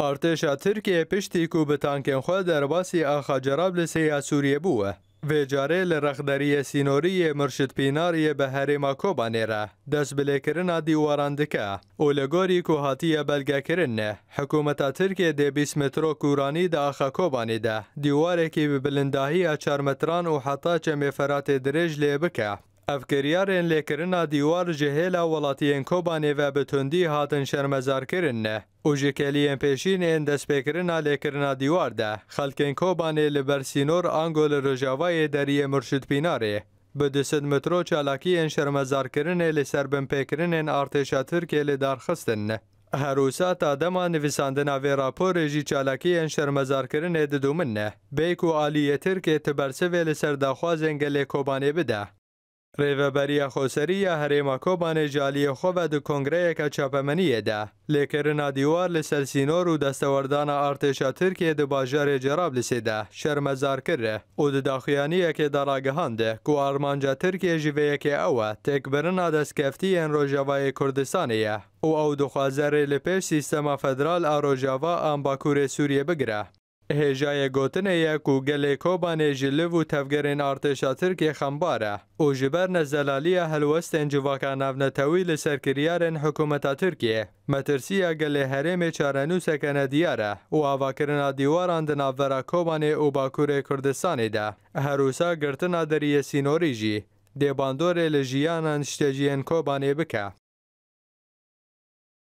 ارتشا ترکیه پشتی کو به تانکین خو در باسی آخا جراب لسیا سوریه بوه ویجاره لرخدری سینوری مرشد پیناری به هریما کوبانی را دست بلیکرنا دیواران دکه او لگوری که هاتی بلگه کرن حکومت ترکیه دی بیس مترو کورانی دا آخا کوبانی ده دیواره که به بلندهی چار متران و حتا چه مفرات درج لی بکه Hevkeriyarên lêkirina dîwar ji hêla welatiyên Kobanê ve bi tundî hatin şermezarkirin ne. û ji keliyên pêşîn ên destpêkirina lêkirina dîwar de xelkên Kobanê li bersînor ango li Rojavayê deriyê Murşidpînarê. Bi disit metro çalakiyên şermezarkirinê li serbinpêkirinên artêşa Tirkiye li darxistin. Herûsa ta dema nivîsandina vê raporê jî çalakiyên şermezarkirinê didûmin ne. Beyk û aliyê Tirkiye ti bersivê li ser daxwazên gelê Kobanê bide. ڕێوەبەریە خۆسەری یا هەرێمە کۆبانێژالیە خۆ بە دو کۆنگرەیەکە چاپەمەنیەدا لێکردنا دیوار لە سەرسینۆر و دەستەوەردانە ئارتێشە ترکێ دە باژارێ جێراب لسێدا شەرمەزار کرە و دداخیانیەکێ دەڕاگەهاندە کو ئارمانجا ترکێ ژڤەیەکێ ئەوە تێکبرنا دەستکەفتیەن ڕۆژەوای کوردستانەیە و ئەو دخوازەرێ لە پێش سیستەما فەدرال ئارۆژاوا ئامباکوورێ سووریە بگرە هجای گوتنه یک و گلی کوبانه جلو و تفگرین ارتشا ترکی خمباره او جبر نزلالی هلوست انجواکا نونتوی لسر کریارن حکومتا ترکیه مترسیه گلی هرم چارنوس کنه دیاره و آواکرنا دیواران دنافورا کوبانه او باکور کردستانه ده هروسا گرتنا دریه سینوری جی دیباندور لجیانان شتجین کوبانه بکه